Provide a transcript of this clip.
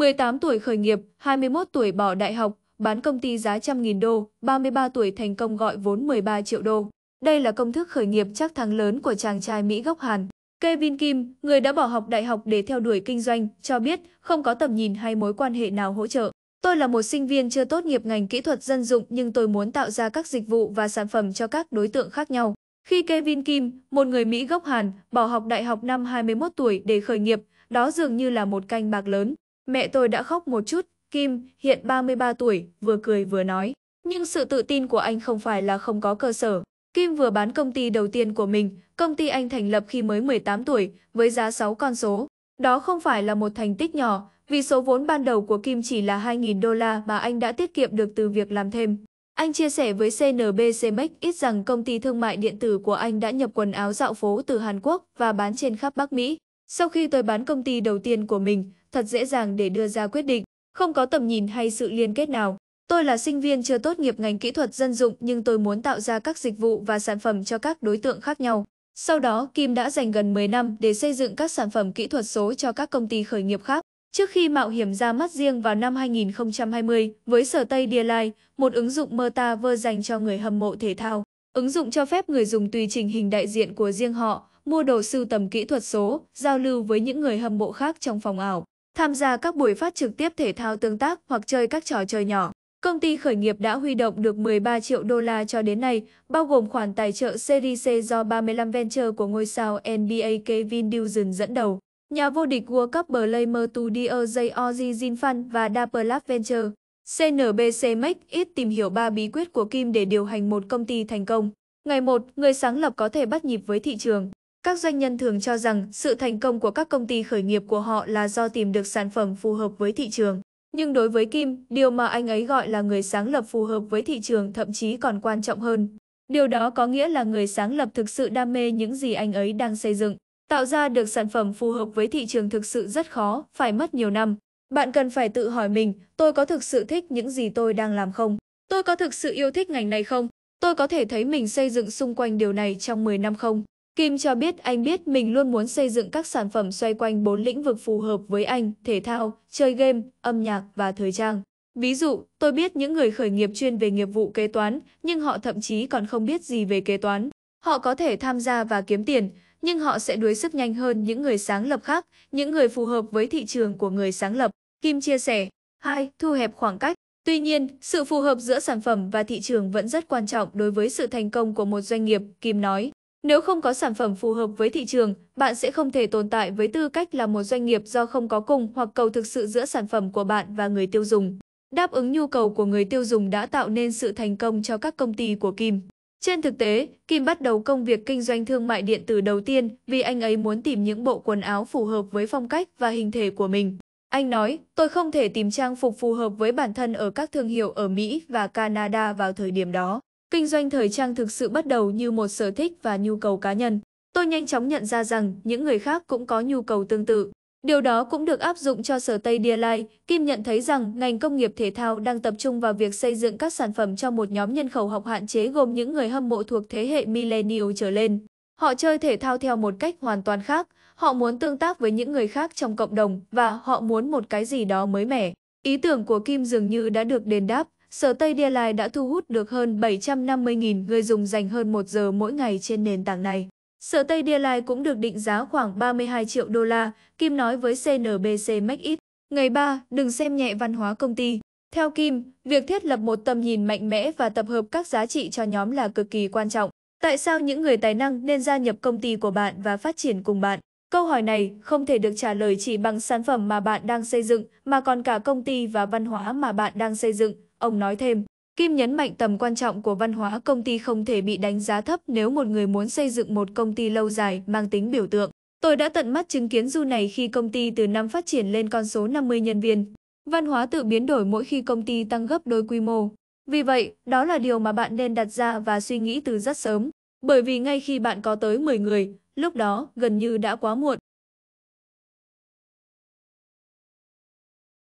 18 tuổi khởi nghiệp, 21 tuổi bỏ đại học, bán công ty giá trăm nghìn đô, 33 tuổi thành công gọi vốn 13 triệu đô. Đây là công thức khởi nghiệp chắc thắng lớn của chàng trai Mỹ gốc Hàn. Kevin Kim, người đã bỏ học đại học để theo đuổi kinh doanh, cho biết không có tầm nhìn hay mối quan hệ nào hỗ trợ. Tôi là một sinh viên chưa tốt nghiệp ngành kỹ thuật dân dụng nhưng tôi muốn tạo ra các dịch vụ và sản phẩm cho các đối tượng khác nhau. Khi Kevin Kim, một người Mỹ gốc Hàn, bỏ học đại học năm 21 tuổi để khởi nghiệp, đó dường như là một canh bạc lớn. Mẹ tôi đã khóc một chút, Kim, hiện 33 tuổi, vừa cười vừa nói. Nhưng sự tự tin của anh không phải là không có cơ sở. Kim vừa bán công ty đầu tiên của mình, công ty anh thành lập khi mới 18 tuổi, với giá 6 con số. Đó không phải là một thành tích nhỏ, vì số vốn ban đầu của Kim chỉ là 2.000 đô la mà anh đã tiết kiệm được từ việc làm thêm. Anh chia sẻ với CNBC Make ít rằng công ty thương mại điện tử của anh đã nhập quần áo dạo phố từ Hàn Quốc và bán trên khắp Bắc Mỹ. Sau khi tôi bán công ty đầu tiên của mình, thật dễ dàng để đưa ra quyết định, không có tầm nhìn hay sự liên kết nào. Tôi là sinh viên chưa tốt nghiệp ngành kỹ thuật dân dụng nhưng tôi muốn tạo ra các dịch vụ và sản phẩm cho các đối tượng khác nhau. Sau đó, Kim đã dành gần 10 năm để xây dựng các sản phẩm kỹ thuật số cho các công ty khởi nghiệp khác. Trước khi mạo hiểm ra mắt riêng vào năm 2020 với Sở Tây Dealine, một ứng dụng meta Metaverse dành cho người hâm mộ thể thao. Ứng dụng cho phép người dùng tùy chỉnh hình đại diện của riêng họ, mua đồ sưu tầm kỹ thuật số, giao lưu với những người hâm mộ khác trong phòng ảo tham gia các buổi phát trực tiếp thể thao tương tác hoặc chơi các trò chơi nhỏ. Công ty khởi nghiệp đã huy động được 13 triệu đô la cho đến nay, bao gồm khoản tài trợ Series C do 35 venture của ngôi sao NBA Kevin Durant dẫn đầu, nhà vô địch World Cup Blamer Studio J.O.G. Zinfan và Daplab Venture. CNBC Make It tìm hiểu 3 bí quyết của Kim để điều hành một công ty thành công. Ngày 1, người sáng lập có thể bắt nhịp với thị trường. Các doanh nhân thường cho rằng sự thành công của các công ty khởi nghiệp của họ là do tìm được sản phẩm phù hợp với thị trường. Nhưng đối với Kim, điều mà anh ấy gọi là người sáng lập phù hợp với thị trường thậm chí còn quan trọng hơn. Điều đó có nghĩa là người sáng lập thực sự đam mê những gì anh ấy đang xây dựng. Tạo ra được sản phẩm phù hợp với thị trường thực sự rất khó, phải mất nhiều năm. Bạn cần phải tự hỏi mình, tôi có thực sự thích những gì tôi đang làm không? Tôi có thực sự yêu thích ngành này không? Tôi có thể thấy mình xây dựng xung quanh điều này trong 10 năm không? Kim cho biết anh biết mình luôn muốn xây dựng các sản phẩm xoay quanh bốn lĩnh vực phù hợp với anh, thể thao, chơi game, âm nhạc và thời trang. Ví dụ, tôi biết những người khởi nghiệp chuyên về nghiệp vụ kế toán, nhưng họ thậm chí còn không biết gì về kế toán. Họ có thể tham gia và kiếm tiền, nhưng họ sẽ đuối sức nhanh hơn những người sáng lập khác, những người phù hợp với thị trường của người sáng lập. Kim chia sẻ. 2. Thu hẹp khoảng cách. Tuy nhiên, sự phù hợp giữa sản phẩm và thị trường vẫn rất quan trọng đối với sự thành công của một doanh nghiệp, Kim nói. Nếu không có sản phẩm phù hợp với thị trường, bạn sẽ không thể tồn tại với tư cách là một doanh nghiệp do không có cung hoặc cầu thực sự giữa sản phẩm của bạn và người tiêu dùng. Đáp ứng nhu cầu của người tiêu dùng đã tạo nên sự thành công cho các công ty của Kim. Trên thực tế, Kim bắt đầu công việc kinh doanh thương mại điện tử đầu tiên vì anh ấy muốn tìm những bộ quần áo phù hợp với phong cách và hình thể của mình. Anh nói, tôi không thể tìm trang phục phù hợp với bản thân ở các thương hiệu ở Mỹ và Canada vào thời điểm đó. Kinh doanh thời trang thực sự bắt đầu như một sở thích và nhu cầu cá nhân. Tôi nhanh chóng nhận ra rằng những người khác cũng có nhu cầu tương tự. Điều đó cũng được áp dụng cho sở Tây Đia Lai. Kim nhận thấy rằng ngành công nghiệp thể thao đang tập trung vào việc xây dựng các sản phẩm cho một nhóm nhân khẩu học hạn chế gồm những người hâm mộ thuộc thế hệ millennial trở lên. Họ chơi thể thao theo một cách hoàn toàn khác, họ muốn tương tác với những người khác trong cộng đồng và họ muốn một cái gì đó mới mẻ. Ý tưởng của Kim dường như đã được đền đáp, Sở Tây Đia Lai đã thu hút được hơn 750.000 người dùng dành hơn 1 giờ mỗi ngày trên nền tảng này. Sở Tây Đia Lai cũng được định giá khoảng 32 triệu đô la, Kim nói với CNBC Make It. Ngày 3, đừng xem nhẹ văn hóa công ty. Theo Kim, việc thiết lập một tầm nhìn mạnh mẽ và tập hợp các giá trị cho nhóm là cực kỳ quan trọng. Tại sao những người tài năng nên gia nhập công ty của bạn và phát triển cùng bạn? Câu hỏi này không thể được trả lời chỉ bằng sản phẩm mà bạn đang xây dựng, mà còn cả công ty và văn hóa mà bạn đang xây dựng. Ông nói thêm, Kim nhấn mạnh tầm quan trọng của văn hóa công ty không thể bị đánh giá thấp nếu một người muốn xây dựng một công ty lâu dài mang tính biểu tượng. Tôi đã tận mắt chứng kiến du này khi công ty từ năm phát triển lên con số 50 nhân viên. Văn hóa tự biến đổi mỗi khi công ty tăng gấp đôi quy mô. Vì vậy, đó là điều mà bạn nên đặt ra và suy nghĩ từ rất sớm. Bởi vì ngay khi bạn có tới 10 người, lúc đó gần như đã quá muộn.